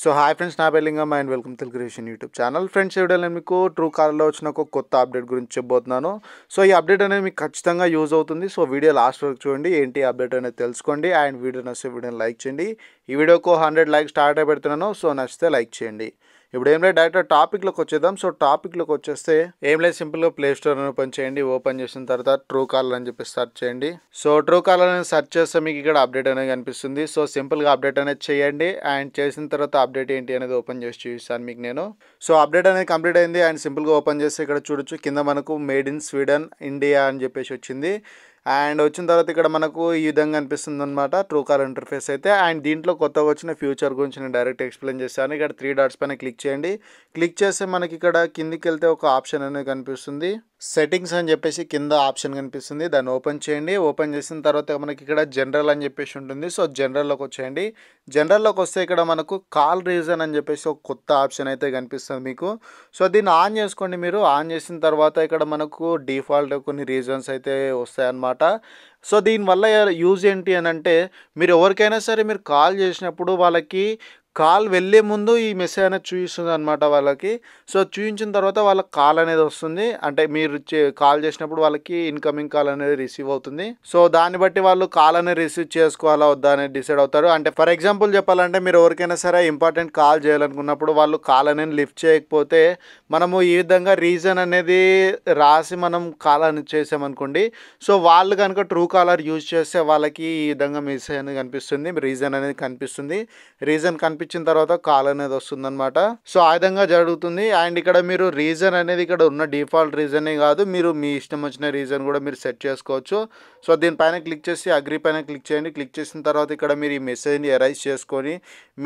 so hi friends నా బెల్లింగమ్ and welcome Telugu ration YouTube channel friends ఇవాళ నేను మీకు ట్రూ కాలర్లో వచ్చిన ఒక కొత్త అప్డేట్ గురించి చెప్పబోతున్నాను సో ఈ అప్డేట్ అనేది మీకు ఖచ్చితంగా యూజ్ అవుతుంది సో వీడియో లాస్ట్ వరకు చూడండి ఏంటి అప్డేట్ అనేది తెలుసుకోండి అండ్ వీడియో నచ్చితే వీడియోని లైక్ చేయండి ఈ వీడియోకు హండ్రెడ్ లైక్ స్టార్ట్ పెడుతున్నాను సో నచ్చితే లైక్ చేయండి ఇప్పుడు ఏం లేదు డైరెక్ట్ టాపిక్లోకి వచ్చేద్దాం సో టాపిక్లోకి వచ్చేస్తే ఏం లేదు సింపుల్గా ప్లే స్టోర్ ఓపెన్ చేయండి ఓపెన్ చేసిన తర్వాత ట్రూ కాలర్ అని చెప్పి సెర్చ్ చేయండి సో ట్రూ కాలర్ అని సెర్చ్ చేస్తే మీకు ఇక్కడ అప్డేట్ అనేది కనిపిస్తుంది సో సింపుల్గా అప్డేట్ అనేది చేయండి అండ్ చేసిన తర్వాత అప్డేట్ ఏంటి అనేది ఓపెన్ చేసి చూపిస్తాను మీకు నేను సో అప్డేట్ అనేది కంప్లీట్ అయింది అండ్ సింపుల్గా ఓపెన్ చేస్తే ఇక్కడ చూడొచ్చు కింద మనకు మేడ్ ఇన్ స్వీడన్ ఇండియా అని చెప్పేసి వచ్చింది అండ్ వచ్చిన తర్వాత ఇక్కడ మనకు ఈ విధంగా అనిపిస్తుంది అనమాట ట్రూ కాల్ ఇంటర్ఫేస్ అయితే అండ్ దీంట్లో కొత్తగా వచ్చిన ఫ్యూచర్ గురించి నేను డైరెక్ట్ ఎక్స్ప్లెయిన్ చేశాను ఇక్కడ త్రీ డాట్స్ పైన క్లిక్ చేయండి క్లిక్ చేస్తే మనకి ఇక్కడ కిందికి వెళ్తే ఒక ఆప్షన్ అనేది కనిపిస్తుంది సెట్టింగ్స్ అని చెప్పేసి కింద ఆప్షన్ కనిపిస్తుంది దాన్ని ఓపెన్ చేయండి ఓపెన్ చేసిన తర్వాత మనకి ఇక్కడ జనరల్ అని చెప్పేసి ఉంటుంది సో జనరల్లోకి వచ్చేయండి జనరల్లోకి వస్తే ఇక్కడ మనకు కాల్ రీజన్ అని చెప్పేసి ఒక కొత్త ఆప్షన్ అయితే కనిపిస్తుంది మీకు సో దీన్ని ఆన్ చేసుకోండి మీరు ఆన్ చేసిన తర్వాత ఇక్కడ మనకు డిఫాల్ట్ కొన్ని రీజన్స్ అయితే వస్తాయన్నమాట సో దీనివల్ల యూజ్ ఏంటి అని అంటే మీరు ఎవరికైనా సరే మీరు కాల్ చేసినప్పుడు వాళ్ళకి కాల్ వెళ్ళే ముందు ఈ మెసేజ్ అనేది చూపిస్తుంది అనమాట వాళ్ళకి సో చూపించిన తర్వాత వాళ్ళకి కాల్ అనేది వస్తుంది అంటే మీరు కాల్ చేసినప్పుడు వాళ్ళకి ఇన్కమింగ్ కాల్ అనేది రిసీవ్ అవుతుంది సో దాన్ని బట్టి వాళ్ళు కాల్ అనేది రిసీవ్ చేసుకోవాలా వద్దా అనేది డిసైడ్ అవుతారు అంటే ఫర్ ఎగ్జాంపుల్ చెప్పాలంటే మీరు ఎవరికైనా సరే ఇంపార్టెంట్ కాల్ చేయాలనుకున్నప్పుడు వాళ్ళు కాల్ అనేది లిఫ్ట్ చేయకపోతే మనము ఈ విధంగా రీజన్ అనేది రాసి మనం కాల్ అనేది చేసామనుకోండి సో వాళ్ళు కనుక ట్రూ కాలర్ యూజ్ చేస్తే వాళ్ళకి ఈ విధంగా మెసేజ్ అనేది కనిపిస్తుంది రీజన్ అనేది కనిపిస్తుంది రీజన్ కనిపి ఇచ్చిన తర్వాత కాల్ అనేది వస్తుందన్నమాట సో ఆ విధంగా జరుగుతుంది అండ్ ఇక్కడ మీరు రీజన్ అనేది ఇక్కడ ఉన్న డిఫాల్ట్ రీజనే కాదు మీరు మీ ఇష్టం వచ్చిన రీజన్ కూడా మీరు సెట్ చేసుకోవచ్చు సో దీనిపైన క్లిక్ చేసి అగ్రి పైన క్లిక్ చేయండి క్లిక్ చేసిన తర్వాత ఇక్కడ మీరు ఈ మెసేజ్ని ఎరైజ్ చేసుకొని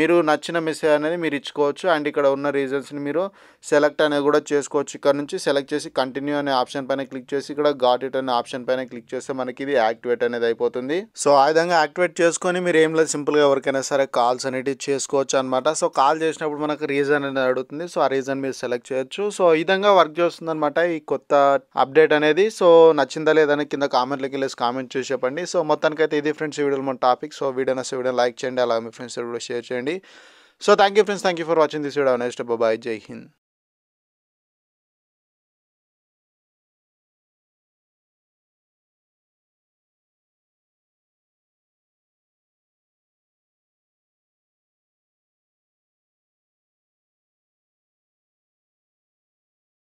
మీరు నచ్చిన మెసేజ్ అనేది మీరు ఇచ్చుకోవచ్చు అండ్ ఇక్కడ ఉన్న రీజన్స్ని మీరు సెలెక్ట్ అనేది కూడా చేసుకోవచ్చు ఇక్కడ నుంచి సెలెక్ట్ చేసి కంటిన్యూ అనే ఆప్షన్ పైన క్లిక్ చేసి ఇక్కడ ఘాట్ ఇట్ అనే ఆప్షన్ పైన క్లిక్ చేస్తే మనకి ఇది యాక్టివేట్ అనేది అయిపోతుంది సో ఆ విధంగా యాక్టివేట్ చేసుకొని మీరు ఏం లేదు సింపుల్గా ఎవరికైనా సరే కాల్స్ అనేటివి చేసుకోవచ్చు చేయొచ్చు అనమాట సో కాల్ చేసినప్పుడు మనకు రీజన్ అనేది అడుగుతుంది సో ఆ రీజన్ మీరు సెలెక్ట్ చేయొచ్చు సో ఈ విధంగా వర్క్ చేస్తుంది అనమాట ఈ కొత్త అప్డేట్ అనేది సో నచ్చిందా లేదని కింద కామెంట్లకి వెళ్ళేసి కామెంట్ చేసి చెప్పండి సో మొత్తానికి అయితే ఇది ఫ్రెండ్స్ ఈ వీడియోలో మన టాపిక్ సో వీడియో నచ్చే వీడియో లైక్ చేయండి అలాగే మీ ఫ్రెండ్స్ కూడా షేర్ చేయండి so thank you friends thank you for watching this video next bye bye జై హింద్